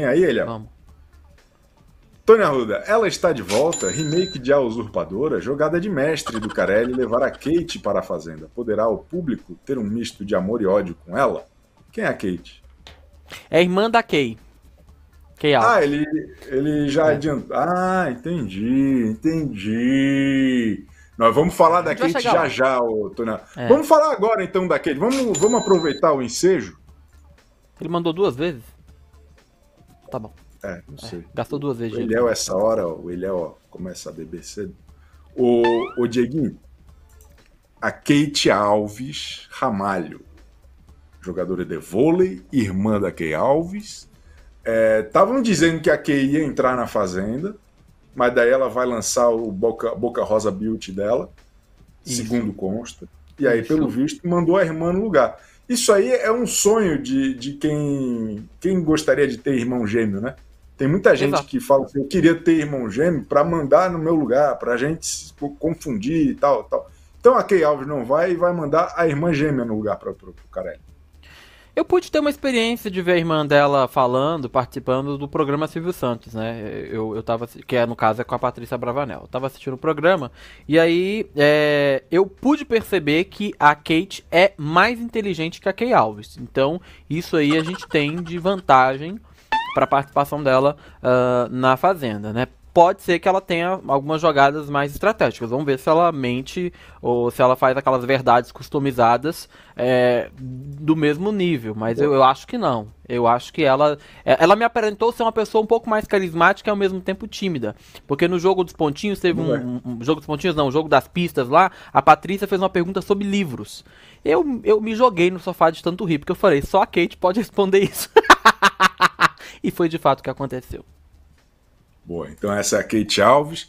E aí, ele Vamos. Tony Arruda, ela está de volta, remake de A Usurpadora, jogada de mestre do Carelli levar a Kate para a fazenda. Poderá o público ter um misto de amor e ódio com ela? Quem é a Kate? É irmã da Kay. Kay Ah, ele, ele já é. adiantou. Ah, entendi, entendi. Nós vamos falar da Kate já lá. já, ô, Tônia. É. Vamos falar agora então da Kate. Vamos, vamos aproveitar o ensejo? Ele mandou duas vezes. Tá bom. É, é não sei. É, gastou duas vezes. O Eliel, é essa hora, o Eliel ó, começa a beber cedo. O, o Dieguinho, a Kate Alves Ramalho, jogadora de vôlei, irmã da Kay Alves. Estavam é, dizendo que a Kay ia entrar na Fazenda, mas daí ela vai lançar o Boca, Boca Rosa Beauty dela, Isso. segundo consta. E aí, pelo visto, mandou a irmã no lugar. Isso aí é um sonho de, de quem, quem gostaria de ter irmão gêmeo, né? Tem muita gente Exato. que fala que assim, eu queria ter irmão gêmeo para mandar no meu lugar, para a gente se confundir e tal, tal. Então a Key Alves não vai e vai mandar a irmã gêmea no lugar para o Carelli. Eu pude ter uma experiência de ver a irmã dela falando, participando do programa Silvio Santos, né? Eu, eu tava, que é, no caso é com a Patrícia Bravanel. Eu tava assistindo o programa e aí é, eu pude perceber que a Kate é mais inteligente que a Kay Alves. Então, isso aí a gente tem de vantagem para a participação dela uh, na Fazenda, né? pode ser que ela tenha algumas jogadas mais estratégicas. Vamos ver se ela mente ou se ela faz aquelas verdades customizadas é, do mesmo nível. Mas eu, eu, acho que não. Eu acho que ela. É, ela me aparentou ser uma pessoa um pouco mais carismática e ao mesmo tempo tímida. Porque no jogo dos pontinhos, teve um, é. um, um Jogo dos pontinhos, não, o um jogo das pistas lá, a Patrícia fez uma pergunta sobre livros. Eu, eu me joguei no sofá de tanto rir, porque eu falei, só a Kate pode responder isso. e foi de fato o que aconteceu. Boa, então essa é a Kate Alves.